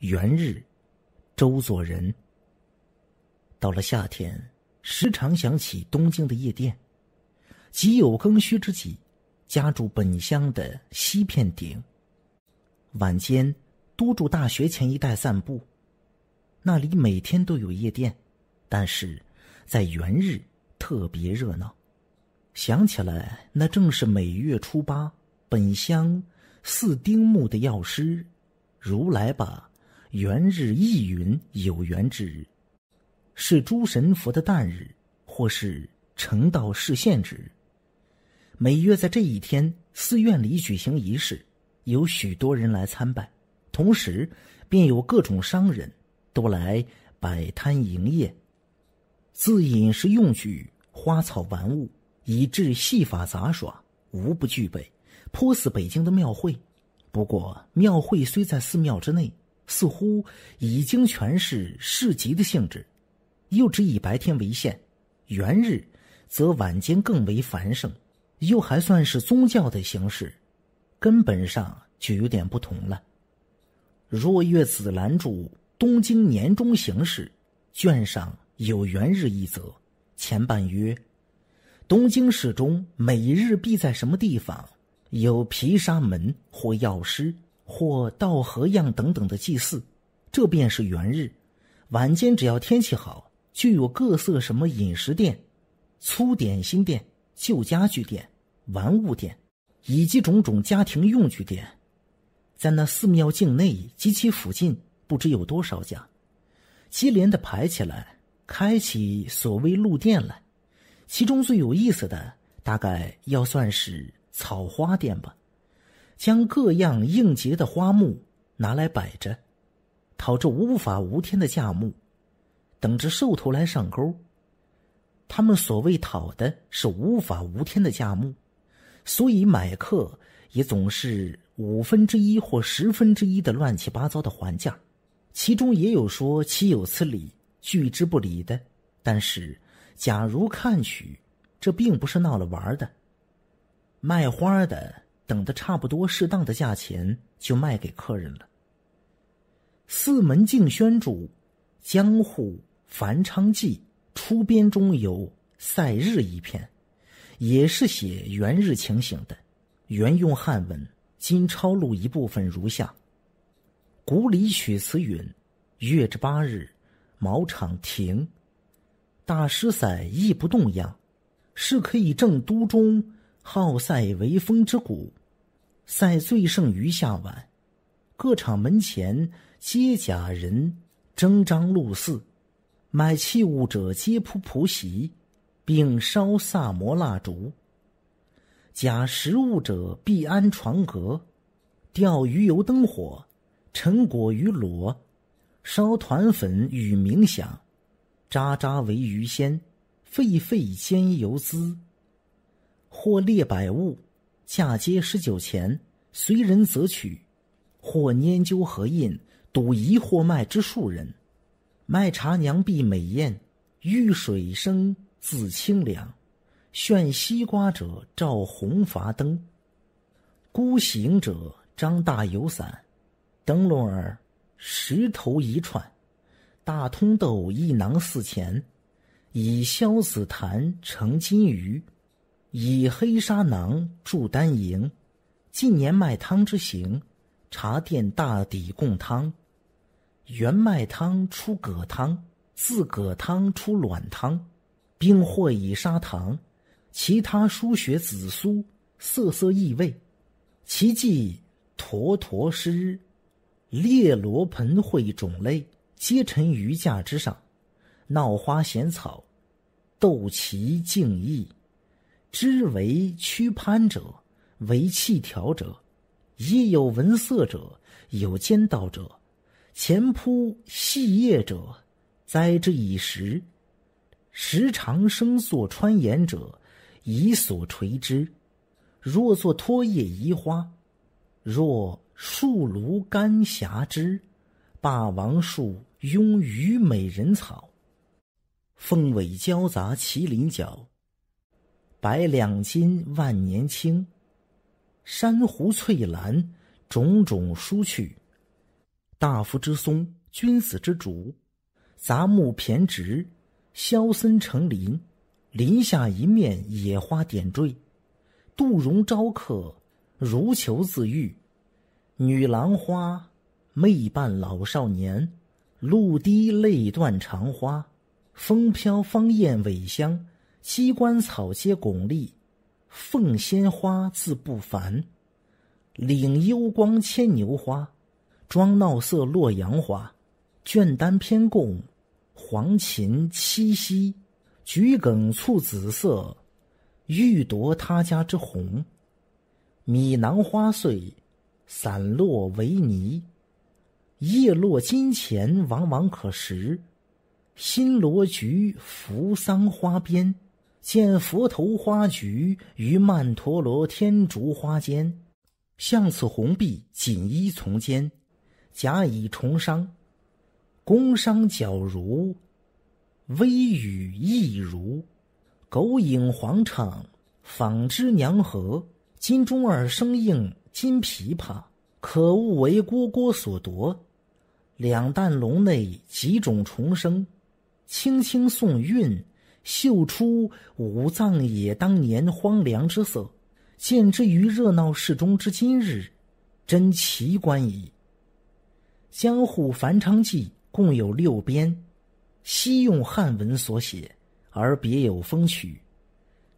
元日，周作人。到了夏天，时常想起东京的夜店，极有更需之际，家住本乡的西片顶。晚间多住大学前一带散步，那里每天都有夜店，但是在元日特别热闹。想起来，那正是每月初八，本乡四丁目的药师如来吧。元日、亦云有缘之日，是诸神佛的诞日，或是成道示现之日。每月在这一天，寺院里举行仪式，有许多人来参拜，同时便有各种商人都来摆摊营业。自饮食用具、花草玩物，以至戏法杂耍，无不具备，颇似北京的庙会。不过庙会虽在寺庙之内。似乎已经全是市集的性质，又只以白天为限；元日则晚间更为繁盛，又还算是宗教的形式，根本上就有点不同了。若月子兰住东京年中行事》卷上有元日一则，前半曰：“东京市中每日必在什么地方有毗沙门或药师。”或稻荷样等等的祭祀，这便是元日。晚间只要天气好，就有各色什么饮食店、粗点心店、旧家具店、玩物店，以及种种家庭用具店，在那寺庙境内及其附近，不知有多少家，接连的排起来，开起所谓路店来。其中最有意思的，大概要算是草花店吧。将各样应节的花木拿来摆着，讨这无法无天的价目，等着兽头来上钩。他们所谓讨的是无法无天的价目，所以买客也总是五分之一或十分之一的乱七八糟的还价，其中也有说岂有此理拒之不理的。但是，假如看取，这并不是闹了玩的，卖花的。等的差不多，适当的价钱就卖给客人了。四门静轩主，《江户繁昌记》出编中有《塞日》一篇，也是写元日情形的。原用汉文，今抄录一部分如下：古里许词云：“月之八日，茅场亭，大师赛亦不动样，是可以正都中好赛为风之谷，赛最盛于夏晚，各场门前皆假人争张露似，买器物者皆铺蒲席，并烧萨摩蜡烛。假食物者必安床阁，钓鱼油灯火，陈果于裸，烧团粉与冥想，渣渣为鱼仙，沸沸兼游滋，或列百物。嫁接十九钱，随人则取；或拈阄合印，赌一或卖之数人。卖茶娘必美艳，遇水生自清凉。炫西瓜者照红罚灯，孤行者张大油伞，灯笼儿石头一串，大通豆一囊四钱，以消子坛成金鱼。以黑砂囊贮丹楹，近年卖汤之行，茶店大抵供汤，原卖汤出葛汤，自葛汤出卵汤，并或以砂糖，其他疏血紫苏，色色异味，其迹陀陀湿，列罗盆会种类，皆陈于架之上，闹花闲草，斗奇竞异。知为屈攀者，为气条者，亦有闻色者，有兼道者，前铺细叶者，栽之以石；石长生作穿岩者，以所垂之，若作托叶移花，若树庐干霞枝，霸王树拥虞美人草，凤尾交杂麒麟角。白两金万年青，珊瑚翠兰，种种疏去。大夫之松，君子之竹，杂木骈植，萧森成林。林下一面野花点缀，杜容招客，如求自愈。女郎花，媚扮老少年，露滴泪断肠花，风飘芳艳尾香。鸡冠草皆拱立，凤仙花自不凡，岭幽光牵牛花，妆闹色洛阳花，卷丹偏供黄禽栖息，桔梗簇紫色，欲夺他家之红。米囊花碎，散落为泥，叶落金钱，往往可食。新罗菊扶桑花边。见佛头花菊于曼陀罗天竺花间，向此红壁锦衣丛间，甲乙重商，工商角如，微雨亦如，狗影黄场，纺织娘何金钟儿声硬，金琵琶，可恶为蝈蝈所夺，两弹笼内几种重生，轻轻送韵。秀出五藏野当年荒凉之色，见之于热闹市中之今日，真奇观矣。江户繁昌记共有六编，西用汉文所写，而别有风趣。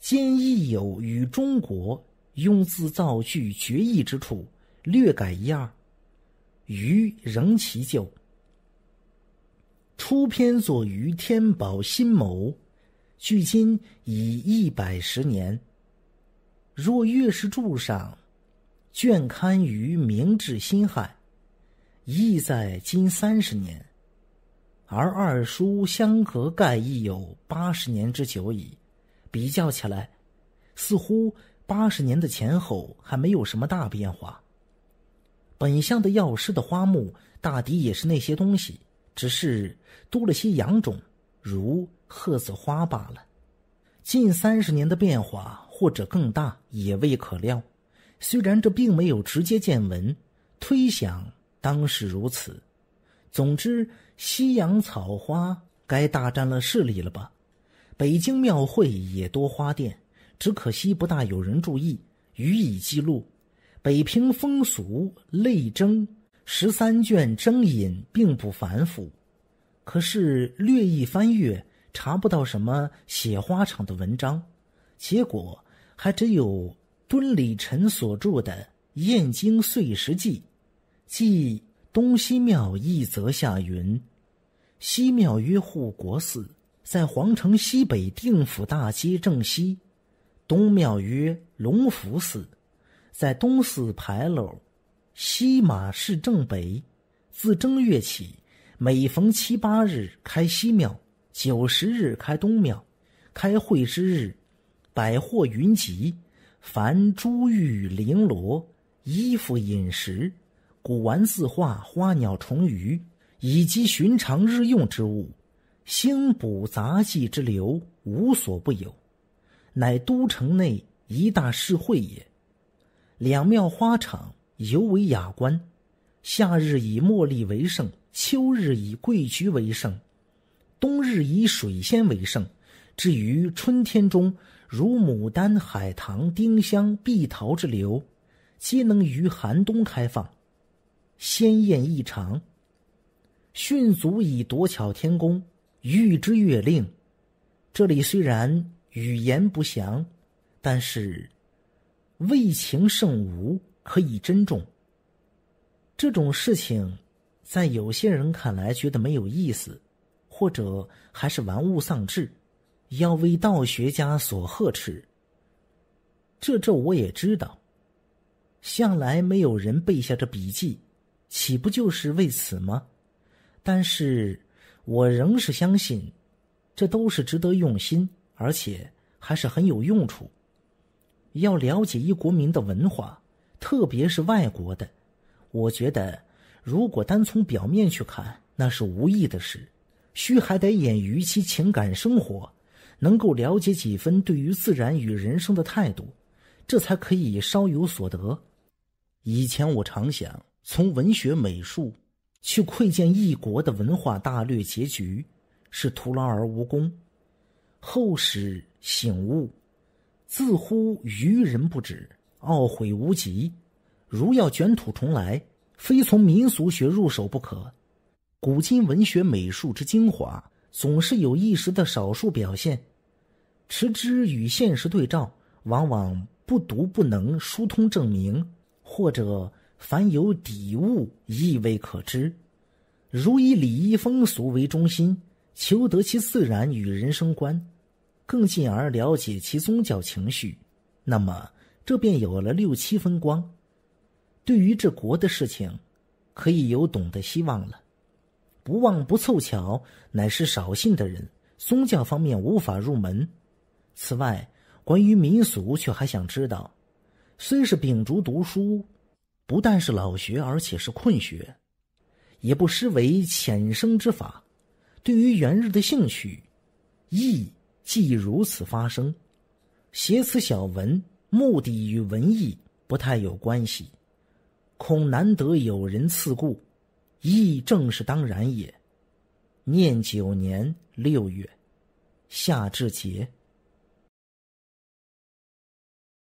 兼亦有与中国用字造句绝异之处，略改一二，余仍其旧。初篇作于天宝新谋。距今已一百十年。若月氏柱上卷刊于明治辛亥，亦在今三十年；而二叔相隔盖亦有八十年之久矣。比较起来，似乎八十年的前后还没有什么大变化。本相的药师的花木，大抵也是那些东西，只是多了些洋种。如鹤子花罢了，近三十年的变化或者更大也未可料。虽然这并没有直接见闻，推想当是如此。总之，西洋草花该大占了势力了吧？北京庙会也多花店，只可惜不大有人注意予以记录。北平风俗类征十三卷征引并不繁复。可是略一翻阅，查不到什么写花场的文章，结果还真有敦礼臣所著的《燕京碎石记》，记东西庙一则下云：“西庙曰护国寺，在皇城西北定府大街正西；东庙曰龙福寺，在东四牌楼、西马市正北。自正月起。”每逢七八日开西庙，九十日开东庙，开会之日，百货云集，凡珠玉、绫罗、衣服、饮食、古玩、字画、花鸟、虫鱼，以及寻常日用之物，星补杂技之流，无所不有，乃都城内一大市会也。两庙花场尤为雅观，夏日以茉莉为盛。秋日以桂菊为盛，冬日以水仙为盛。至于春天中，如牡丹、海棠、丁香、碧桃之流，皆能于寒冬开放，鲜艳异常，迅足以夺巧天工，御之越令。这里虽然语言不详，但是为情圣无，可以珍重。这种事情。在有些人看来，觉得没有意思，或者还是玩物丧志，要为道学家所呵斥。这这我也知道，向来没有人背下这笔记，岂不就是为此吗？但是，我仍是相信，这都是值得用心，而且还是很有用处。要了解一国民的文化，特别是外国的，我觉得。如果单从表面去看，那是无意的事。须还得演于其情感生活，能够了解几分对于自然与人生的态度，这才可以稍有所得。以前我常想，从文学美术去窥见一国的文化大略结局，是徒劳而无功。后始醒悟，自乎愚人不止，懊悔无极。如要卷土重来。非从民俗学入手不可。古今文学美术之精华，总是有一时的少数表现，持之与现实对照，往往不读不能疏通证明，或者凡有底物亦未可知。如以礼仪风俗为中心，求得其自然与人生观，更进而了解其宗教情绪，那么这便有了六七分光。对于这国的事情，可以有懂得希望了。不忘不凑巧，乃是少信的人。宗教方面无法入门。此外，关于民俗，却还想知道。虽是秉烛读书，不但是老学，而且是困学，也不失为浅生之法。对于元日的兴趣，亦即如此发生。写此小文，目的与文艺不太有关系。恐难得有人赐顾，亦正是当然也。念九年六月夏至节。